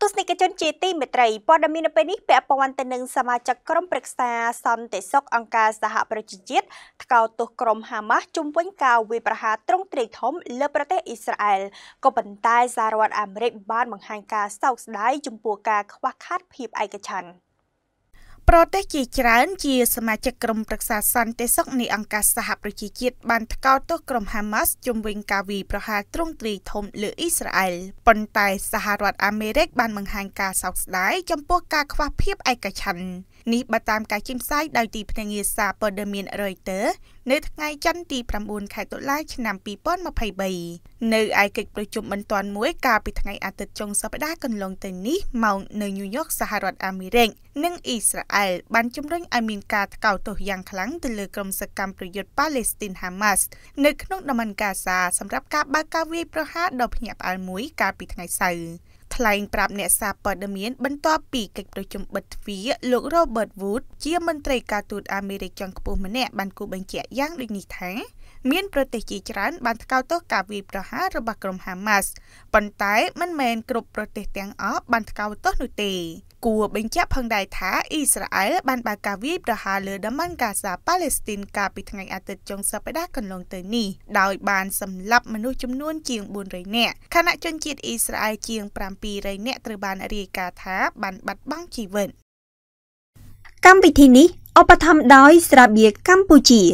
ទស្សនិកជនជាទីមេត្រីព័ត៌មាននៅពេលនេះពាក់ព័ន្ធទៅនឹងសមាជិកក្រុមប្រឹក្សាសន្តិសុខអង្គការសហប្រជាជាតិថ្កោលទោសក្រុមហាម៉ាស់ជំវិញការវាយប្រហារទ្រង់ទ្រាយធំលើប្រទេសអ៊ីស្រាអែលក៏ប៉ុន្តែសាររដ្ឋអាមេរិកបានបង្ហាញការសោកស្ដាយចំពោះការខ្វះខាតភាពឯកច្ឆន្ទ។ប្រទេសជាច្រើនជាសមាជិកក្រុមប្រឹក្សាសន្តិសុខនៃអង្គការសហប្រជាជាតិបានថ្កោលទោសក្រុមហាម៉ាស់ជំវិញការវាយប្រហារទ្រង់ទ្រាយធំលើអ៊ីស្រាអែលប៉ុន្តែសហរដ្ឋអាមេរិកបានបង្ហាញការសោកស្ដាយចំពោះការខ្វះភាពឯកច្ឆន្ទនេះបើតាមការចេញផ្សាយដោយទីភ្នាក់ងារសារព័ត៌មាន Reuters នៅថ្ងៃច័ន្ទទី9ខែតុលាឆ្នាំ2023នៅឯកិច្ចប្រជុំបន្ទាន់មួយកាលពីថ្ងៃអាទិត្យចុងសប្តាហ៍កន្លងទៅនេះមកនៅញូវយ៉កសហរដ្ឋអាមេរិកនិងអ៊ីស្រាអែលអែលបានជំរុញឲ្យមានការថ្កោលទោសយ៉ាងខ្លាំងទៅលើក្រុមសកម្មប្រយុទ្ធប៉ាឡេស្ទីនហាម៉ាស់នៅក្នុងតំបន់កាហ្សាសម្រាប់ការបើកការវាយប្រហារដ៏ភ្ញាក់ផ្អើលមួយកាលពីថ្ងៃសៅរ៍ថ្លែងប្រាប់អ្នកសារព័ត៌មានបន្ទាប់ពីកិច្ចប្រជុំបិទទ្វារលោក Robert Wood ជាមន្ត្រីការទូតអាមេរិកចុងខ្ពស់ម្នាក់បានគូបញ្ជាក់យ៉ាងដូចនេះថាមានប្រទេសជាច្រើន បានថ្កោលទោសការវាយប្រហាររបស់ក្រុមហាម៉ាស់ប៉ុន្តែមិនមែនគ្រប់ប្រទេសទាំងអស់បានថ្កោលទោសនោះទេគួរបញ្ជាក់ផងដែរថាអ៊ីស្រាអែលបានបើកការវាយប្រហារលើតំបន់ហ្គាហ្សាប៉ាឡេស្ទីនកាលពីថ្ងៃអាទិត្យចុងសប្តាហ៍កន្លងទៅនេះដោយបាន សម្លាប់មនុស្សចំនួនជាង400នាក់ខណៈជនជាតិអ៊ីស្រាអែលជាង700នាក់ត្រូវបានរាយការណ៍ថា បានបាត់បង់ជីវិតកម្មវិធីនេះឧបត្ថម្ភដោយស្រាបៀរកម្ពុជា